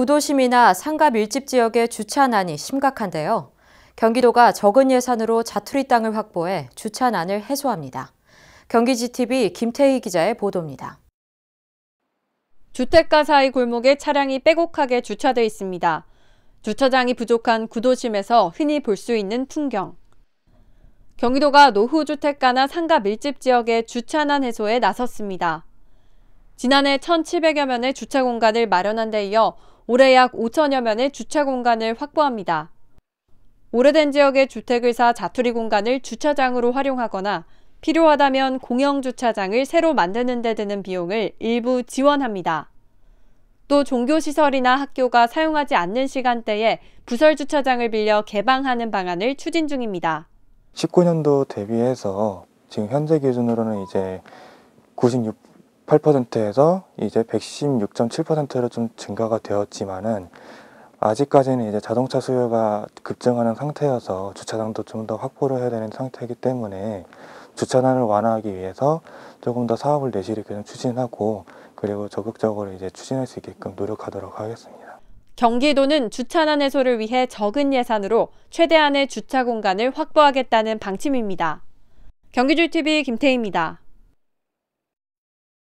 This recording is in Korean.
구도심이나 상가 밀집 지역의 주차난이 심각한데요. 경기도가 적은 예산으로 자투리 땅을 확보해 주차난을 해소합니다. 경기지TV 김태희 기자의 보도입니다. 주택가 사이 골목에 차량이 빼곡하게 주차돼 있습니다. 주차장이 부족한 구도심에서 흔히 볼 수 있는 풍경. 경기도가 노후주택가나 상가 밀집 지역의 주차난 해소에 나섰습니다. 지난해 1,700여 면의 주차 공간을 마련한 데 이어 올해 약 5천여 면의 주차 공간을 확보합니다. 오래된 지역의 주택을 사 자투리 공간을 주차장으로 활용하거나 필요하다면 공영주차장을 새로 만드는 데 드는 비용을 일부 지원합니다. 또 종교시설이나 학교가 사용하지 않는 시간대에 부설주차장을 빌려 개방하는 방안을 추진 중입니다. 19년도 대비해서 지금 현재 기준으로는 이제 96 8%에서 이제 116.7%로 좀 증가가 되었지만은 아직까지는 이제 자동차 수요가 급증하는 상태여서 주차장도 좀 더 확보를 해야 되는 상태이기 때문에 주차난을 완화하기 위해서 조금 더 사업을 내실있게 좀 추진하고 그리고 적극적으로 이제 추진할 수 있게끔 노력하도록 하겠습니다. 경기도는 주차난 해소를 위해 적은 예산으로 최대한의 주차 공간을 확보하겠다는 방침입니다. 경기줄TV 김태희입니다.